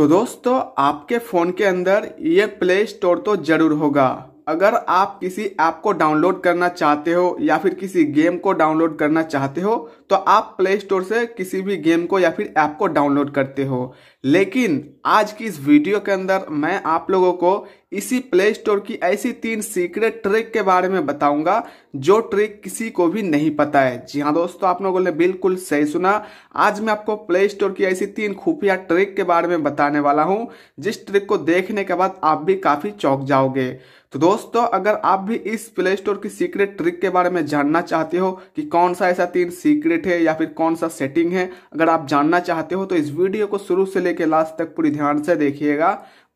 तो दोस्तों आपके फ़ोन के अंदर ये प्ले स्टोर तो ज़रूर होगा अगर आप किसी ऐप को डाउनलोड करना चाहते हो या फिर किसी गेम को डाउनलोड करना चाहते हो तो आप प्ले स्टोर से किसी भी गेम को या फिर ऐप को डाउनलोड करते हो लेकिन आज की इस वीडियो के अंदर मैं आप लोगों को इसी प्ले स्टोर की ऐसी तीन सीक्रेट ट्रिक के बारे में बताऊंगा जो ट्रिक किसी को भी नहीं पता है जी हाँ दोस्तों आप लोगों ने बिल्कुल सही सुना आज मैं आपको प्ले स्टोर की ऐसी तीन खुफिया ट्रिक के बारे में बताने वाला हूं जिस ट्रिक को देखने के बाद आप भी काफी चौक जाओगे तो दोस्तों अगर आप भी इस प्ले स्टोर की सीक्रेट ट्रिक के बारे में जानना चाहते हो कि कौन सा ऐसा तीन सीक्रेट है या फिर कौन सा सेटिंग है अगर आप जानना चाहते हो तो इस वीडियो को शुरू से लेकर लास्ट तक पूरी ध्यान से देखिएगा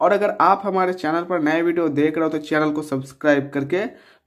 और अगर आप हमारे चैनल पर नए वीडियो देख रहे हो तो चैनल को सब्सक्राइब करके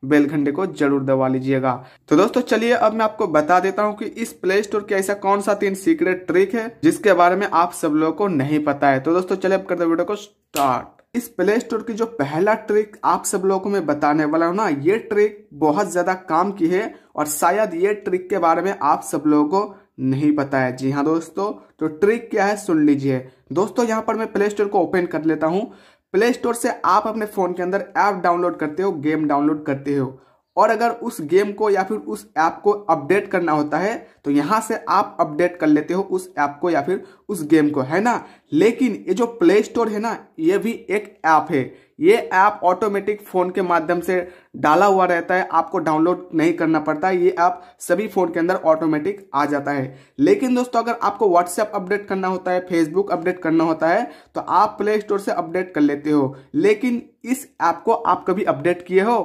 बेल घंटे को जरूर दबा लीजिएगा तो दोस्तों चलिए अब मैं आपको बता देता हूँ कि इस प्ले स्टोर के ऐसा कौन सा तीन सीक्रेट ट्रिक है जिसके बारे में आप सब लोगों को नहीं पता है तो दोस्तों चलिए अब करते वीडियो को स्टार्ट इस प्ले स्टोर की जो पहला ट्रिक आप सब लोगों को मैं बताने वाला हूँ ना ये ट्रिक बहुत ज्यादा काम की है और शायद ये ट्रिक के बारे में आप सब लोगों को नहीं पता है जी हाँ दोस्तों तो ट्रिक क्या है सुन लीजिए दोस्तों यहाँ पर मैं प्ले स्टोर को ओपन कर लेता हूँ प्ले स्टोर से आप अपने फ़ोन के अंदर ऐप डाउनलोड करते हो गेम डाउनलोड करते हो और अगर उस गेम को या फिर उस ऐप को अपडेट करना होता है तो यहाँ से आप अपडेट कर लेते हो उस ऐप को या फिर उस गेम को है ना लेकिन ये जो प्ले स्टोर है ना ये भी एक ऐप है ये ऐप ऑटोमेटिक फ़ोन के माध्यम से डाला हुआ रहता है आपको डाउनलोड नहीं करना पड़ता ये ऐप सभी फ़ोन के अंदर ऑटोमेटिक आ जाता है लेकिन दोस्तों अगर आपको व्हाट्सएप अपडेट करना होता है फेसबुक अपडेट करना होता है तो आप प्ले स्टोर से अपडेट कर लेते हो लेकिन इस ऐप को आप कभी अपडेट किए हो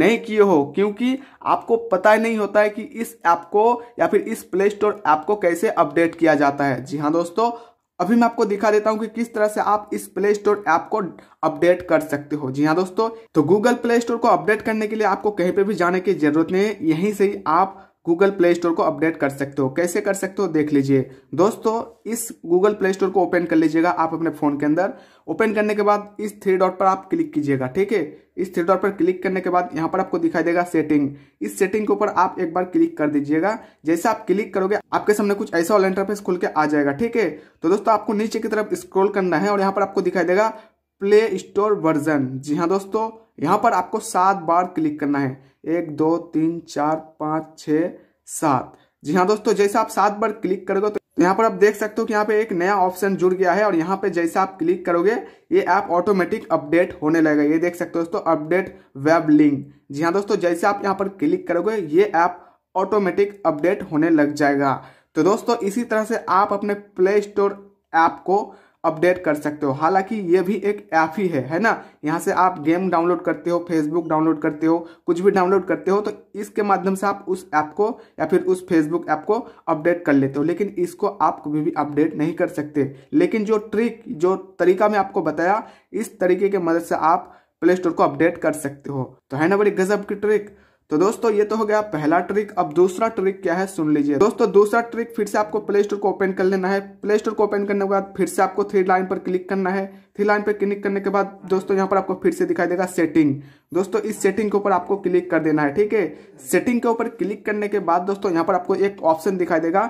नहीं किए हो क्योंकि आपको पता ही नहीं होता है कि इस ऐप को या फिर इस प्ले स्टोर ऐप को कैसे अपडेट किया जाता है जी हाँ दोस्तों अभी मैं आपको दिखा देता हूँ कि किस तरह से आप इस प्ले स्टोर ऐप को अपडेट कर सकते हो जी हाँ दोस्तों तो गूगल प्ले स्टोर को अपडेट करने के लिए आपको कहीं पे भी जाने की जरूरत नहीं है यहीं से ही आप गूगल प्ले स्टोर को अपडेट कर सकते हो कैसे कर सकते हो देख लीजिए दोस्तों इस गूगल प्ले स्टोर को ओपन कर लीजिएगा आप अपने फ़ोन के अंदर ओपन करने के बाद इस थ्री डॉट पर आप क्लिक कीजिएगा ठीक है इस थ्री डॉट पर क्लिक करने के बाद यहाँ पर आपको दिखाई देगा सेटिंग इस सेटिंग के ऊपर आप एक बार क्लिक कर दीजिएगा जैसे आप क्लिक करोगे आपके सामने कुछ ऐसा ऑल इंटरफेस खुल के आ जाएगा ठीक है तो दोस्तों आपको नीचे की तरफ स्क्रोल करना है और यहाँ पर आपको दिखाई देगा प्ले स्टोर वर्जन जी हाँ दोस्तों यहाँ पर आपको सात बार क्लिक करना है एक दो तीन चार पाँच छः सात जी हाँ दोस्तों जैसा आप सात बार क्लिक करोगे तो यहाँ पर आप देख सकते हो कि यहाँ पे एक नया ऑप्शन जुड़ गया है और यहाँ पे जैसा आप क्लिक करोगे ये ऐप ऑटोमेटिक अपडेट होने लगेगा ये देख सकते हो दोस्तों अपडेट वेब लिंक जी हाँ दोस्तों जैसे आप यहाँ पर क्लिक करोगे ये ऐप ऑटोमेटिक अपडेट होने लग जाएगा तो दोस्तों इसी तरह से आप अपने प्ले स्टोर ऐप को अपडेट कर सकते हो हालांकि ये भी एक ऐप ही है है ना यहाँ से आप गेम डाउनलोड करते हो फेसबुक डाउनलोड करते हो कुछ भी डाउनलोड करते हो तो इसके माध्यम से आप उस ऐप को या फिर उस फेसबुक ऐप को अपडेट कर लेते हो लेकिन इसको आप कभी भी अपडेट नहीं कर सकते लेकिन जो ट्रिक जो तरीका मैं आपको बताया इस तरीके के मदद से आप प्ले स्टोर को अपडेट कर सकते हो तो है ना बड़ी गजब की ट्रिक तो दोस्तों ये तो हो गया पहला ट्रिक अब दूसरा ट्रिक क्या है सुन लीजिए दोस्तों दूसरा ट्रिक फिर से आपको प्ले स्टोर को ओपन कर लेना है प्ले स्टोर को ओपन करने के बाद फिर से आपको थ्री लाइन पर क्लिक करना है थ्री लाइन पर क्लिक करने के बाद दोस्तों यहाँ पर आपको फिर से दिखाई देगा सेटिंग दोस्तों इस सेटिंग के ऊपर आपको क्लिक कर देना है ठीक है सेटिंग के ऊपर क्लिक करने के बाद दोस्तों यहाँ पर आपको एक ऑप्शन दिखाई देगा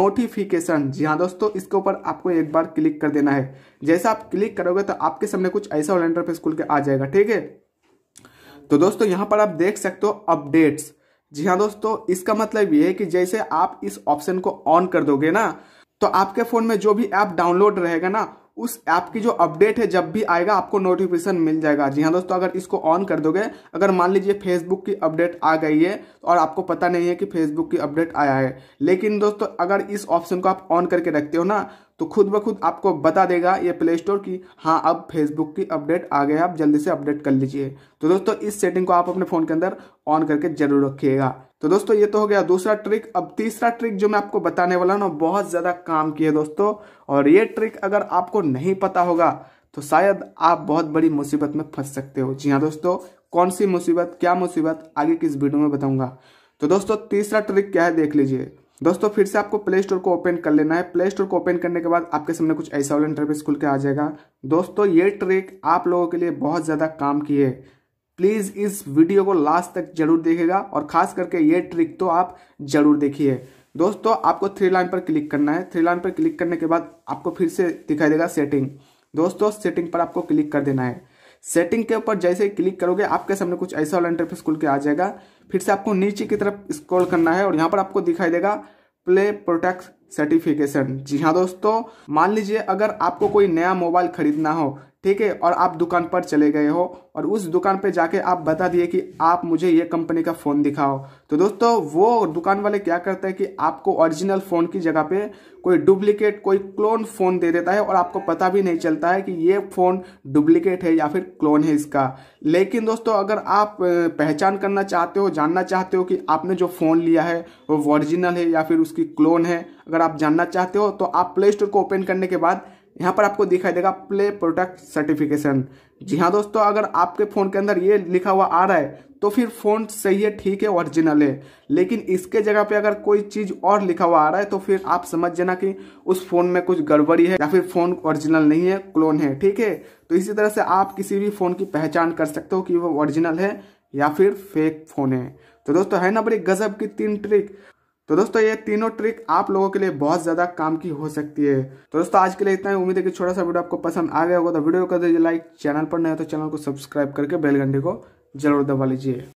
नोटिफिकेशन जी हाँ दोस्तों इसके ऊपर आपको एक बार क्लिक कर देना है जैसा आप क्लिक करोगे तो आपके सामने कुछ ऐसा कैलेंडर पर स्कूल के आ जाएगा ठीक है तो दोस्तों यहाँ पर आप देख सकते हो अपडेट्स जी हाँ दोस्तों इसका मतलब ये है कि जैसे आप इस ऑप्शन को ऑन कर दोगे ना तो आपके फ़ोन में जो भी ऐप डाउनलोड रहेगा ना उस ऐप की जो अपडेट है जब भी आएगा आपको नोटिफिकेशन मिल जाएगा जी हाँ दोस्तों अगर इसको ऑन कर दोगे अगर मान लीजिए फेसबुक की अपडेट आ गई है और आपको पता नहीं है कि फेसबुक की अपडेट आया है लेकिन दोस्तों अगर इस ऑप्शन को आप ऑन करके रखते हो ना तो खुद ब खुद आपको बता देगा ये प्ले स्टोर की हाँ अब फेसबुक की अपडेट आ गया आप जल्दी से अपडेट कर लीजिए तो दोस्तों इस सेटिंग को आप अपने फ़ोन के अंदर ऑन करके जरूर रखिएगा तो दोस्तों ये तो हो गया दूसरा ट्रिक अब तीसरा ट्रिक जो मैं आपको बताने वाला ना बहुत ज्यादा काम की है दोस्तों और ये ट्रिक अगर आपको नहीं पता होगा तो शायद आप बहुत बड़ी मुसीबत में फंस सकते हो जी हाँ दोस्तों कौन सी मुसीबत क्या मुसीबत आगे किस वीडियो में बताऊंगा तो दोस्तों तीसरा ट्रिक क्या है देख लीजिए दोस्तों फिर से आपको प्ले स्टोर को ओपन कर लेना है प्ले स्टोर को ओपन करने के बाद आपके सामने कुछ ऐसा वाला इंटरफेस खुल के आ जाएगा दोस्तों ये ट्रिक आप लोगों के लिए बहुत ज़्यादा काम की है प्लीज़ इस वीडियो को लास्ट तक जरूर देखेगा और खास करके ये ट्रिक तो आप जरूर देखिए दोस्तों आपको थ्री लाइन पर क्लिक करना है थ्री लाइन पर क्लिक करने के बाद आपको फिर से दिखाई देगा सेटिंग दोस्तों सेटिंग पर आपको क्लिक कर देना है सेटिंग के ऊपर जैसे ही क्लिक करोगे आपके सामने कुछ ऐसा वाला इंटरफेस खुल के आ जाएगा फिर से आपको नीचे की तरफ स्क्रॉल करना है और यहाँ पर आपको दिखाई देगा प्ले प्रोटेक्ट सर्टिफिकेशन जी हाँ दोस्तों मान लीजिए अगर आपको कोई नया मोबाइल खरीदना हो ठीक है और आप दुकान पर चले गए हो और उस दुकान पे जाके आप बता दिए कि आप मुझे ये कंपनी का फ़ोन दिखाओ तो दोस्तों वो दुकान वाले क्या करते हैं कि आपको ओरिजिनल फ़ोन की जगह पे कोई डुप्लीकेट कोई क्लोन फ़ोन दे देता है और आपको पता भी नहीं चलता है कि ये फ़ोन डुप्लीकेट है या फिर क्लोन है इसका लेकिन दोस्तों अगर आप पहचान करना चाहते हो जानना चाहते हो कि आपने जो फ़ोन लिया है वो ओरिजिनल है या फिर उसकी क्लोन है अगर आप जानना चाहते हो तो आप प्ले स्टोर को ओपन करने के बाद यहाँ पर आपको दिखाई देगा प्ले प्रोटेक्ट सर्टिफिकेशन जी हाँ दोस्तों अगर आपके फ़ोन के अंदर ये लिखा हुआ आ रहा है तो फिर फ़ोन सही है ठीक है ओरिजिनल है लेकिन इसके जगह पे अगर कोई चीज़ और लिखा हुआ आ रहा है तो फिर आप समझ जाना कि उस फ़ोन में कुछ गड़बड़ी है या फिर फ़ोन ओरिजिनल नहीं है क्लोन है ठीक है तो इसी तरह से आप किसी भी फ़ोन की पहचान कर सकते हो कि वो ओरिजिनल है या फिर फेक फ़ोन है तो दोस्तों है ना बड़ी गजब की तीन ट्रिक तो दोस्तों ये तीनों ट्रिक आप लोगों के लिए बहुत ज़्यादा काम की हो सकती है तो दोस्तों आज के लिए इतना ही उम्मीद है कि छोटा सा वीडियो आपको पसंद आ गया होगा तो वीडियो कर दीजिए लाइक चैनल पर नहीं हो तो चैनल को सब्सक्राइब करके बेलगंडी को जरूर दबा लीजिए